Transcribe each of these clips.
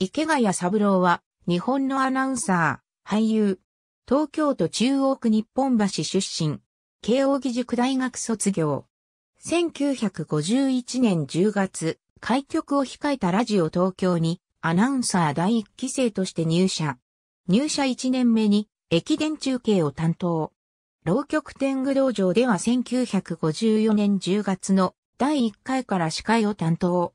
池谷三郎は、日本のアナウンサー、俳優、東京都中央区日本橋出身、慶応義塾大学卒業。1951年10月、開局を控えたラジオ東京に、アナウンサー第一期生として入社。入社1年目に、駅伝中継を担当。浪曲天狗道場では1954年10月の第1回から司会を担当。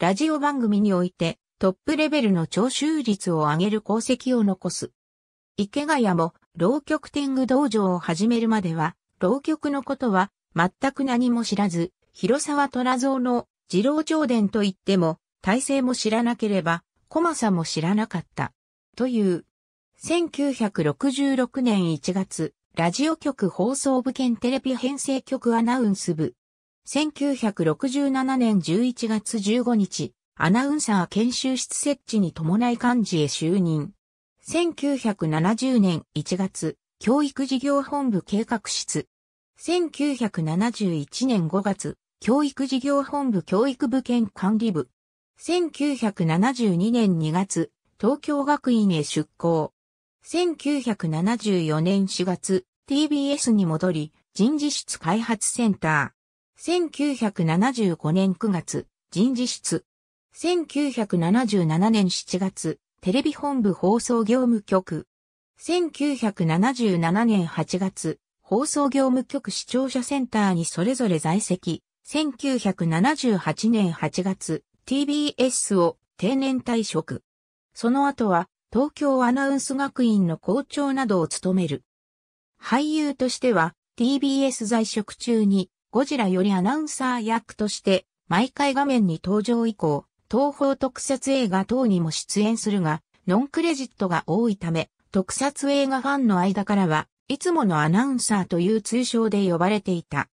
ラジオ番組において、トップレベルの徴収率を上げる功績を残す。池谷も浪曲天狗道場を始めるまでは、浪曲のことは全く何も知らず、広沢虎蔵の二郎長伝といっても、体制も知らなければ、駒さも知らなかった。という。1966年1月、ラジオ局放送部兼テレビ編成局アナウンス部。1967年11月15日、アナウンサー研修室設置に伴い幹事へ就任。1970年1月、教育事業本部計画室。1971年5月、教育事業本部教育部兼管理部。1972年2月、東京学院へ出向。1974年4月、TBS に戻り、人事室開発センター。1975年9月、人事室。1977年7月、テレビ本部放送業務局。1977年8月、放送業務局視聴者センターにそれぞれ在籍。1978年8月、TBS を定年退職。その後は、東京アナウンス学院の校長などを務める。俳優としては、TBS 在職中に、ゴジラよりアナウンサー役として、毎回画面に登場以降、東方特撮映画等にも出演するが、ノンクレジットが多いため、特撮映画ファンの間からは、いつものアナウンサーという通称で呼ばれていた。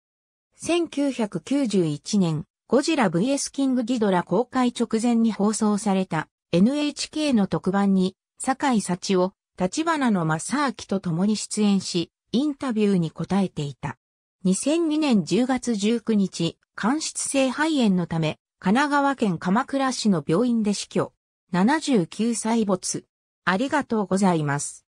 1991年、ゴジラ VS キングギドラ公開直前に放送された NHK の特番に、坂井幸を立花の正明と共に出演し、インタビューに答えていた。2002年10月19日、間質性肺炎のため、神奈川県鎌倉市の病院で死去。79歳没。ありがとうございます。